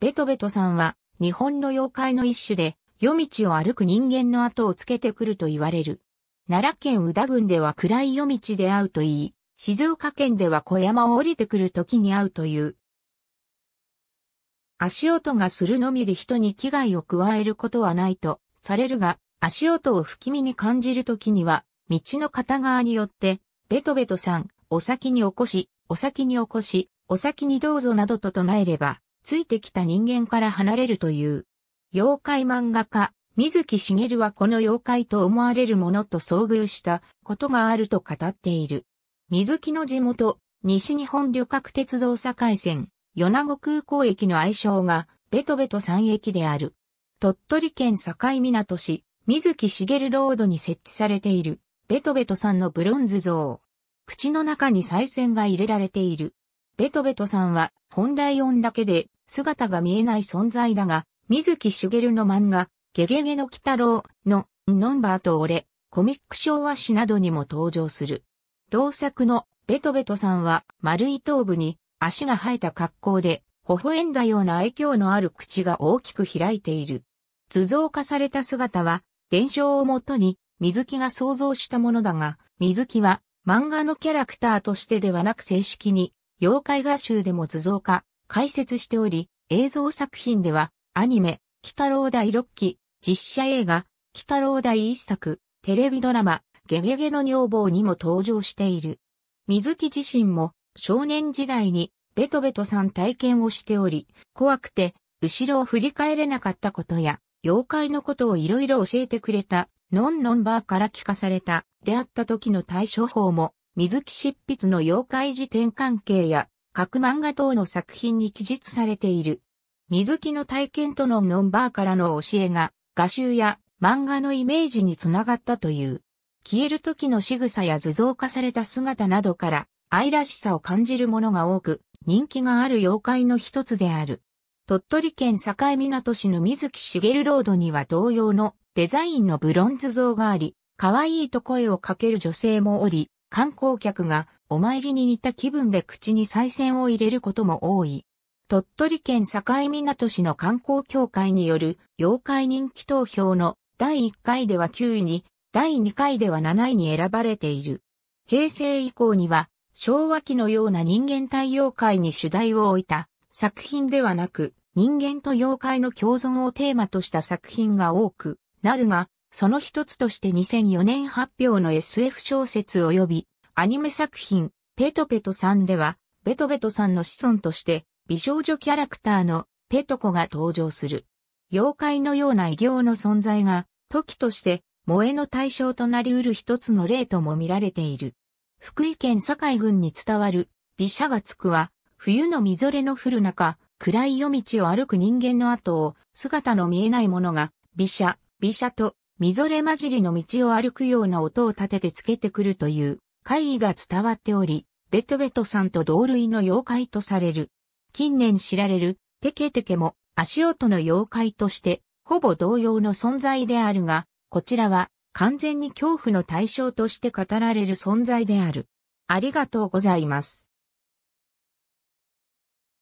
ベトベトさんは、日本の妖怪の一種で、夜道を歩く人間の後をつけてくると言われる。奈良県宇田郡では暗い夜道で会うといい、静岡県では小山を降りてくる時に会うという。足音がするのみで人に危害を加えることはないとされるが、足音を不気味に感じるときには、道の片側によって、ベトベトさん、お先に起こし、お先に起こし、お先にどうぞなどと唱えれば、ついてきた人間から離れるという。妖怪漫画家、水木しげるはこの妖怪と思われるものと遭遇したことがあると語っている。水木の地元、西日本旅客鉄道境線、米子空港駅の愛称が、ベトベト3駅である。鳥取県境港市、水木しげるロードに設置されている、ベトベトさんのブロンズ像。口の中に再銭が入れられている。ベトベトさんは本来音だけで姿が見えない存在だが、水木しげるの漫画、ゲゲゲの鬼太郎のノンバーと俺、コミック昭和史などにも登場する。同作のベトベトさんは丸い頭部に足が生えた格好で、微笑んだような愛嬌のある口が大きく開いている。図像化された姿は、伝承をもとに水木が想像したものだが、水木は漫画のキャラクターとしてではなく正式に妖怪画集でも図像化、解説しており、映像作品では、アニメ、北郎第6期、実写映画、北郎第1作、テレビドラマ、ゲゲゲの女房にも登場している。水木自身も少年時代にベトベトさん体験をしており、怖くて後ろを振り返れなかったことや、妖怪のことをいろいろ教えてくれた、ノンノンバーから聞かされた、出会った時の対処法も、水木執筆の妖怪辞典関係や各漫画等の作品に記述されている。水木の体験とのノンバーからの教えが画集や漫画のイメージにつながったという。消える時の仕草や図像化された姿などから愛らしさを感じるものが多く人気がある妖怪の一つである。鳥取県境港市の水木しげるロードには同様のデザインのブロンズ像があり、可愛いと声をかける女性もおり、観光客がお参りに似た気分で口に再銭を入れることも多い。鳥取県境港市の観光協会による妖怪人気投票の第1回では9位に、第2回では7位に選ばれている。平成以降には昭和期のような人間対妖怪に主題を置いた作品ではなく人間と妖怪の共存をテーマとした作品が多くなるが、その一つとして2004年発表の SF 小説及びアニメ作品ペトペトさんではベトベトさんの子孫として美少女キャラクターのペトコが登場する。妖怪のような異形の存在が時として萌えの対象となり得る一つの例とも見られている。福井県堺郡に伝わる美写がつくは冬のみぞれの降る中、暗い夜道を歩く人間の後を姿の見えないものが美写、美写とみぞれ混じりの道を歩くような音を立ててつけてくるという怪異が伝わっており、ベトベトさんと同類の妖怪とされる。近年知られるテケテケも足音の妖怪としてほぼ同様の存在であるが、こちらは完全に恐怖の対象として語られる存在である。ありがとうございます。